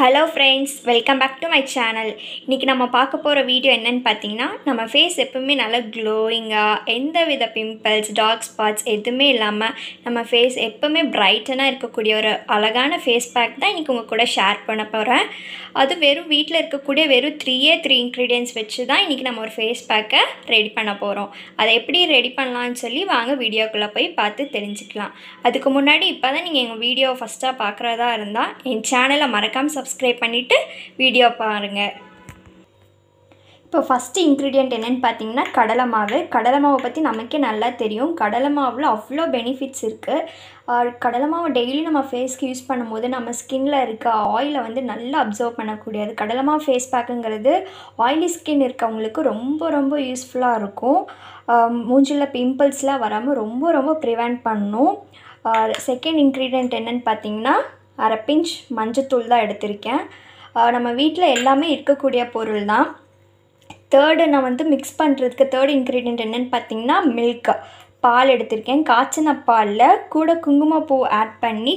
hello friends welcome back to my channel இன்றைக்கி நம்ம பார்க்க போகிற வீடியோ என்னென்னு பார்த்தீங்கன்னா நம்ம ஃபேஸ் எப்பவுமே நல்லா க்ளோயிங்காக எந்த வித பிம்பிள்ஸ் டார்க் ஸ்பாட்ஸ் எதுவுமே இல்லாமல் நம்ம ஃபேஸ் எப்பவுமே பிரைட்டனாக இருக்கக்கூடிய ஒரு அழகான ஃபேஸ் பேக் தான் இன்றைக்கி உங்கள் கூட ஷேர் பண்ண போகிறேன் அது வெறும் வீட்டில் இருக்கக்கூடிய வெறும் த்ரீயே த்ரீ இன்க்ரீடியன்ஸ் வச்சு தான் இன்றைக்கி நம்ம ஒரு ஃபேஸ் பேக்கை ரெடி பண்ண போகிறோம் அதை எப்படி ரெடி பண்ணலான்னு சொல்லி வாங்க வீடியோக்குள்ளே போய் பார்த்து தெரிஞ்சுக்கலாம் அதுக்கு முன்னாடி இப்போ தான் நீங்கள் எங்கள் வீடியோ ஃபஸ்ட்டாக பார்க்குறதா இருந்தால் என் சேனலை மறக்காமல் சப்ஸ் சப்ஸ்கிரைப் பண்ணிவிட்டு வீடியோ பாருங்கள் இப்போ ஃபஸ்ட்டு இன்க்ரீடியண்ட் என்னென்னு பார்த்தீங்கன்னா கடலை மாவு கடலை மாவை பற்றி நமக்கே நல்லா தெரியும் கடலை மாவில் அவ்வளோ பெனிஃபிட்ஸ் இருக்குது கடலை மாவு டெய்லி நம்ம ஃபேஸ்க்கு யூஸ் பண்ணும்போது நம்ம ஸ்கின்னில் இருக்க ஆயிலை வந்து நல்லா அப்சர்வ் பண்ணக்கூடியது கடலை மாவு ஃபேஸ் பேக்குங்கிறது ஆயிலி ஸ்கின் இருக்கவங்களுக்கு ரொம்ப ரொம்ப யூஸ்ஃபுல்லாக இருக்கும் மூஞ்சில் பிம்பிள்ஸ்லாம் வராமல் ரொம்ப ரொம்ப ப்ரிவெண்ட் பண்ணும் செகண்ட் இன்க்ரீடியண்ட் என்னென்னு பார்த்தீங்கன்னா அரை பிஞ்ச் மஞ்சத்தூள் தான் எடுத்திருக்கேன் நம்ம வீட்டில் எல்லாமே இருக்கக்கூடிய பொருள் தான் தேர்டு நான் வந்து மிக்ஸ் பண்ணுறதுக்கு தேர்ட் இன்க்ரீடியன்ட் என்னென்னு பார்த்தீங்கன்னா மில்க் பால் எடுத்திருக்கேன் காய்ச்சின பாலில் கூட குங்குமப்பூ ஆட் பண்ணி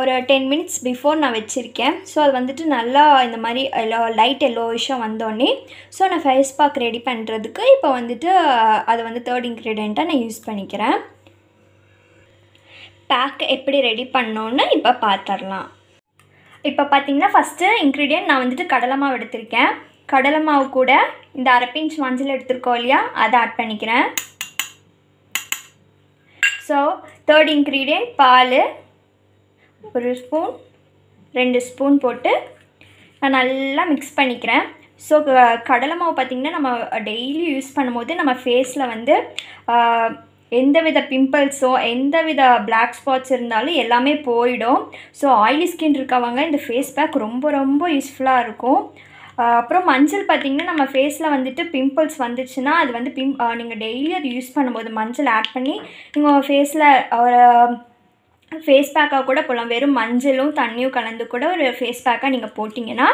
ஒரு டென் மினிட்ஸ் பிஃபோர் நான் வச்சுருக்கேன் ஸோ அது வந்துட்டு நல்லா இந்த மாதிரி எல்லோ லைட் எல்லோ விஷயம் வந்தோடனே ஸோ நான் ஃபேஸ் பாக் ரெடி பண்ணுறதுக்கு இப்போ வந்துட்டு அது வந்து தேர்ட் இன்க்ரீடியண்ட்டாக நான் யூஸ் பண்ணிக்கிறேன் பேக் எப்படி ரெடி பண்ணோன்னு இப்போ பார்த்துடலாம் இப்போ பார்த்திங்கன்னா ஃபஸ்ட்டு இன்க்ரீடியன்ட் நான் வந்துட்டு கடலை மாவு எடுத்திருக்கேன் கடலை மாவு கூட இந்த அரை பிஞ்ச் மஞ்சள் எடுத்துருக்கோம் இல்லையா அதை ஆட் பண்ணிக்கிறேன் ஸோ தேர்ட் இன்க்ரீடியன்ட் பால் ஒரு ஸ்பூன் ரெண்டு ஸ்பூன் போட்டு நான் நல்லா மிக்ஸ் பண்ணிக்கிறேன் ஸோ கடலை மாவு பார்த்திங்கன்னா நம்ம டெய்லி யூஸ் பண்ணும்போது நம்ம ஃபேஸில் வந்து எந்தவித பிம்பிள்ஸோ எந்தவித பிளாக் ஸ்பாட்ஸ் இருந்தாலும் எல்லாமே போயிடும் ஸோ ஆயிலி ஸ்கின் இருக்கவங்க இந்த ஃபேஸ் பேக் ரொம்ப ரொம்ப யூஸ்ஃபுல்லாக இருக்கும் அப்புறம் மஞ்சள் பார்த்திங்கன்னா நம்ம ஃபேஸில் வந்துட்டு பிம்பிள்ஸ் வந்துச்சுன்னா அது வந்து பிம் நீங்கள் டெய்லி அது யூஸ் பண்ணும்போது மஞ்சள் ஆட் பண்ணி நீங்கள் ஃபேஸில் ஒரு ஃபேஸ் பேக்காக கூட போடலாம் வெறும் மஞ்சளும் தண்ணியும் கலந்து கூட ஒரு ஃபேஸ் பேக்காக நீங்கள் போட்டிங்கன்னா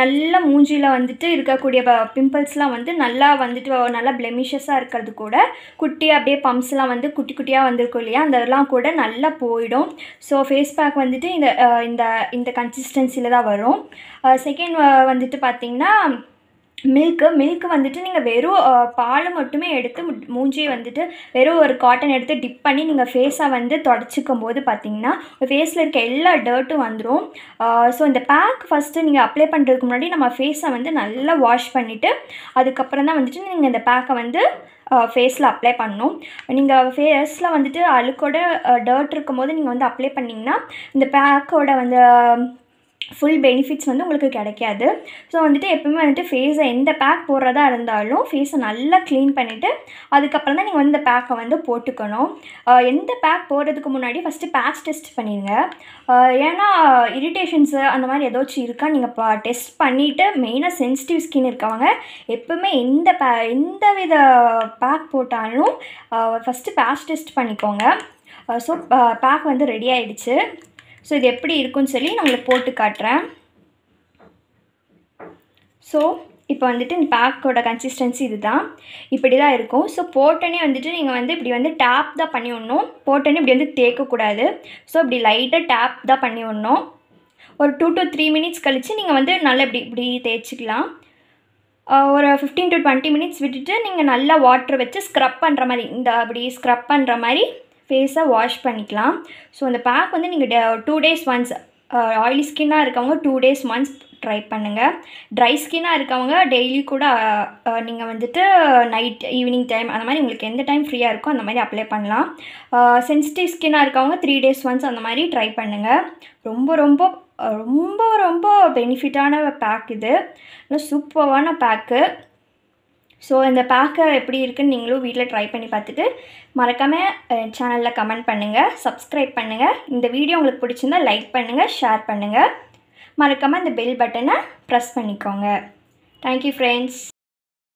நல்லா மூஞ்சியில் வந்துட்டு இருக்கக்கூடிய பிம்பிள்ஸ்லாம் வந்து நல்லா வந்துட்டு நல்லா ப்ளெமிஷஸாக இருக்கிறது கூட குட்டி அப்படியே பம்ப்ஸ்லாம் வந்து குட்டி குட்டியாக வந்திருக்கும் இல்லையா அதெல்லாம் கூட நல்லா போயிடும் ஸோ ஃபேஸ் பேக் வந்துட்டு இந்த இந்த இந்த கன்சிஸ்டன்சியில் தான் வரும் செகண்ட் வந்துட்டு பார்த்திங்கன்னா மில்க்கு மில்க்கு வந்துட்டு நீங்கள் வெறும் பால் மட்டுமே எடுத்து மூஞ்சியை வந்துட்டு வெறும் ஒரு காட்டன் எடுத்து டிப் பண்ணி நீங்கள் ஃபேஸை வந்து தொடச்சிக்கும் போது பார்த்தீங்கன்னா ஃபேஸில் இருக்க எல்லா டர்ட்டும் வந்துடும் ஸோ இந்த பேக் ஃபஸ்ட்டு நீங்கள் அப்ளை பண்ணுறதுக்கு முன்னாடி நம்ம ஃபேஸை வந்து நல்லா வாஷ் பண்ணிவிட்டு அதுக்கப்புறம் தான் வந்துட்டு நீங்கள் இந்த பேக்கை வந்து ஃபேஸில் அப்ளை பண்ணணும் நீங்கள் ஃபேஸில் வந்துட்டு அழுக்கோட டர்ட் இருக்கும்போது நீங்கள் வந்து அப்ளை பண்ணிங்கன்னா இந்த பேக்கோட வந்து ஃபுல் பெனிஃபிட்ஸ் வந்து உங்களுக்கு கிடைக்காது ஸோ வந்துட்டு எப்போவுமே வந்துட்டு ஃபேஸை எந்த பேக் போடுறதா இருந்தாலும் ஃபேஸை நல்லா க்ளீன் பண்ணிவிட்டு அதுக்கப்புறம் தான் நீங்கள் வந்து இந்த பேக்கை வந்து போட்டுக்கணும் எந்த பேக் போடுறதுக்கு முன்னாடி ஃபஸ்ட்டு பேட்ச் டெஸ்ட் பண்ணிடுங்க ஏன்னா இரிட்டேஷன்ஸு அந்த மாதிரி ஏதாச்சும் இருக்கா நீங்கள் பா டெஸ்ட் பண்ணிவிட்டு மெயினாக சென்சிட்டிவ் ஸ்கின் இருக்கவங்க எப்பவுமே எந்த பே எந்த வித பேக் போட்டாலும் ஃபஸ்ட்டு பேட்ச் டெஸ்ட் பண்ணிக்கோங்க ஸோ பேக் வந்து ரெடி ஆகிடுச்சு ஸோ இது எப்படி இருக்குன்னு சொல்லி நான் உங்களுக்கு போட்டு காட்டுறேன் ஸோ இப்போ வந்துட்டு இந்த பேக்கோட கன்சிஸ்டன்சி இது தான் இப்படி தான் இருக்கும் ஸோ போட்டோன்னே வந்துட்டு நீங்கள் வந்து இப்படி வந்து டேப் தான் பண்ணி விடணும் போட்டோன்னே இப்படி வந்து தேய்க்கக்கூடாது ஸோ இப்படி லைட்டாக டேப் தான் பண்ணி விடணும் ஒரு டூ டு த்ரீ மினிட்ஸ் கழித்து நீங்கள் வந்து நல்லா இப்படி இப்படி தேய்ச்சிக்கலாம் ஒரு ஃபிஃப்டீன் டு டுவெண்ட்டி மினிட்ஸ் விட்டுட்டு நீங்கள் நல்லா வாட்டர் வச்சு ஸ்க்ரப் பண்ணுற மாதிரி இந்த அப்படி ஸ்க்ரப் பண்ணுற மாதிரி ஃபேஸை வாஷ் பண்ணிக்கலாம் ஸோ அந்த பேக் வந்து நீங்கள் டூ டேஸ் ஒன்ஸ் ஆயிலி ஸ்கின்னாக இருக்கவங்க டூ டேஸ் ஒன்ஸ் ட்ரை பண்ணுங்கள் ட்ரை ஸ்கின்னாக இருக்கவங்க டெய்லி கூட நீங்கள் வந்துட்டு நைட் ஈவினிங் டைம் அந்த மாதிரி உங்களுக்கு எந்த டைம் ஃப்ரீயாக இருக்கோ அந்த மாதிரி அப்ளை பண்ணலாம் சென்சிட்டிவ் ஸ்கின்னாக இருக்கவங்க த்ரீ டேஸ் ஒன்ஸ் அந்த மாதிரி ட்ரை பண்ணுங்கள் ரொம்ப ரொம்ப ரொம்ப ரொம்ப பெனிஃபிட்டான பேக் இது இன்னும் சூப்பர்வான பேக்கு ஸோ இந்த பேக்கை எப்படி இருக்குதுன்னு நீங்களும் வீட்டில் ட்ரை பண்ணி பார்த்துட்டு மறக்காமல் சேனலில் கமெண்ட் பண்ணுங்கள் சப்ஸ்கிரைப் பண்ணுங்கள் இந்த வீடியோ உங்களுக்கு பிடிச்சிருந்தால் லைக் பண்ணுங்கள் ஷேர் பண்ணுங்கள் மறக்காமல் இந்த பெல் பட்டனை ப்ரெஸ் பண்ணிக்கோங்க தேங்க்யூ ஃப்ரெண்ட்ஸ்